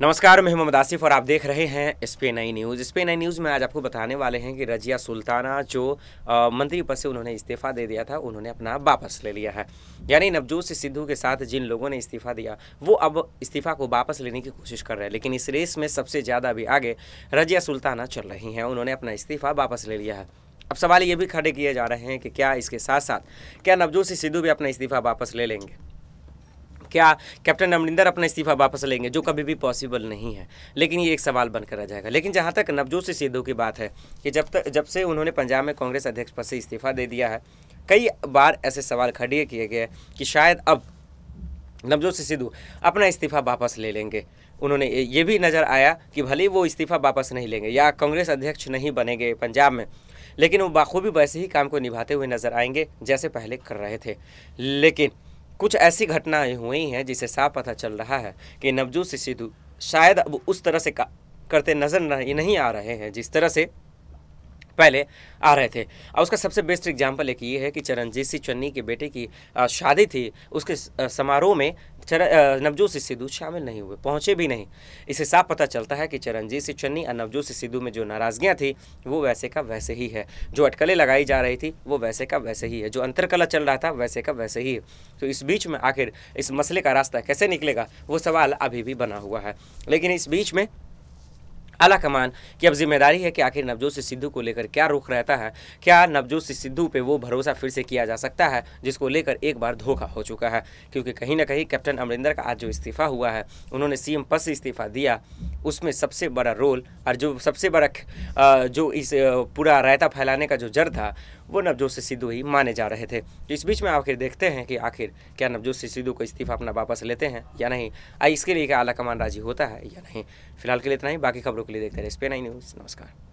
नमस्कार मैं मोहम्मद आसिफ और आप देख रहे हैं स्पे नई न्यूज़ स्पे नई न्यूज़ में आज आपको बताने वाले हैं कि रजिया सुल्ताना जो मंत्री पद से उन्होंने इस्तीफा दे दिया था उन्होंने अपना वापस ले लिया है यानी नवजोत सिंह सिद्धू के साथ जिन लोगों ने इस्तीफा दिया वो अब इस्तीफा को वापस लेने की कोशिश कर रहे हैं लेकिन इस रेस में सबसे ज़्यादा भी आगे रजिया सुल्ताना चल रही हैं उन्होंने अपना इस्तीफा वापस ले लिया है अब सवाल ये भी खड़े किए जा रहे हैं कि क्या इसके साथ साथ क्या नवजोत सिंह सिद्धू भी अपना इस्तीफा वापस ले लेंगे क्या कैप्टन अमरिंदर अपना इस्तीफा वापस लेंगे जो कभी भी पॉसिबल नहीं है लेकिन ये एक सवाल बनकर रह जाएगा लेकिन जहाँ तक नवजोत सिंह सिद्धू की बात है कि जब तक जब से उन्होंने पंजाब में कांग्रेस अध्यक्ष पद से इस्तीफा दे दिया है कई बार ऐसे सवाल खड़े किए गए कि शायद अब नवजोत सिंह सिद्धू अपना इस्तीफा वापस ले लेंगे उन्होंने ये भी नज़र आया कि भले वो इस्तीफा वापस नहीं लेंगे या कांग्रेस अध्यक्ष नहीं बनेंगे पंजाब में लेकिन वो बाखूबी वैसे ही काम को निभाते हुए नज़र आएंगे जैसे पहले कर रहे थे लेकिन कुछ ऐसी घटनाएं हुई हैं जिसे साफ पता चल रहा है कि नवजोत सिद्धू शायद अब उस तरह से करते नज़र नहीं आ रहे हैं जिस तरह से पहले आ रहे थे और उसका सबसे बेस्ट एग्जाम्पल एक ये है कि चरणजीत सिंह चन्नी के बेटे की शादी थी उसके समारोह में नवजोत सिंह सिद्धू शामिल नहीं हुए पहुंचे भी नहीं इसे साफ पता चलता है कि चरणजीत सिंह चन्नी और नवजोत सिंह सिद्धू में जो नाराज़गियाँ थी वो वैसे का वैसे ही है जो अटकलें लगाई जा रही थी वो वैसे का वैसे ही है जो अंतरकला चल रहा था वैसे का वैसे ही है तो इस बीच में आखिर इस मसले का रास्ता कैसे निकलेगा वो सवाल अभी भी बना हुआ है लेकिन इस बीच में आला कमान की अब जिम्मेदारी है कि आखिर नवजोत सिंह सिद्धू को लेकर क्या रुख रहता है क्या नवजोत सिंह सिद्धू पे वो भरोसा फिर से किया जा सकता है जिसको लेकर एक बार धोखा हो चुका है क्योंकि कहीं ना कहीं कैप्टन अमरिंदर का आज जो इस्तीफा हुआ है उन्होंने सीएम पद से इस्तीफा दिया उसमें सबसे बड़ा रोल और जो सबसे बड़ा जो इस पूरा रायता फैलाने का जो जड़ था वो नवजोत सिंह सिद्धू ही माने जा रहे थे तो इस बीच में आखिर देखते हैं कि आखिर क्या नवजोत सिंह सिद्धू को इस्तीफा अपना वापस लेते हैं या नहीं आई इसके लिए क्या आला कमान राजी होता है या नहीं फिलहाल के लिए इतना ही बाकी खबरों के लिए देखते रहे स्पेन आई न्यूज़ नमस्कार